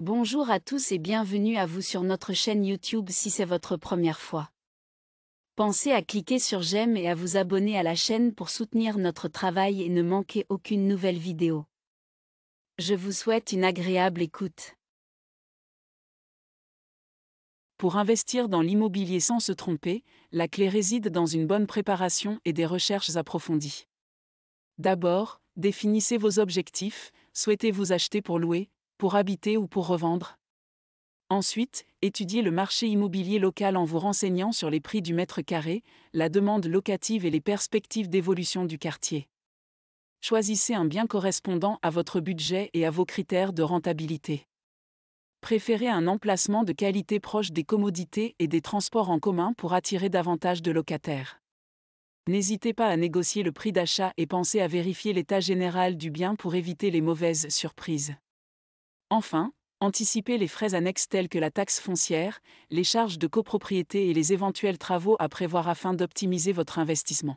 Bonjour à tous et bienvenue à vous sur notre chaîne YouTube si c'est votre première fois. Pensez à cliquer sur j'aime et à vous abonner à la chaîne pour soutenir notre travail et ne manquer aucune nouvelle vidéo. Je vous souhaite une agréable écoute. Pour investir dans l'immobilier sans se tromper, la clé réside dans une bonne préparation et des recherches approfondies. D'abord, définissez vos objectifs, souhaitez-vous acheter pour louer, pour habiter ou pour revendre Ensuite, étudiez le marché immobilier local en vous renseignant sur les prix du mètre carré, la demande locative et les perspectives d'évolution du quartier. Choisissez un bien correspondant à votre budget et à vos critères de rentabilité. Préférez un emplacement de qualité proche des commodités et des transports en commun pour attirer davantage de locataires. N'hésitez pas à négocier le prix d'achat et pensez à vérifier l'état général du bien pour éviter les mauvaises surprises. Enfin, anticipez les frais annexes tels que la taxe foncière, les charges de copropriété et les éventuels travaux à prévoir afin d'optimiser votre investissement.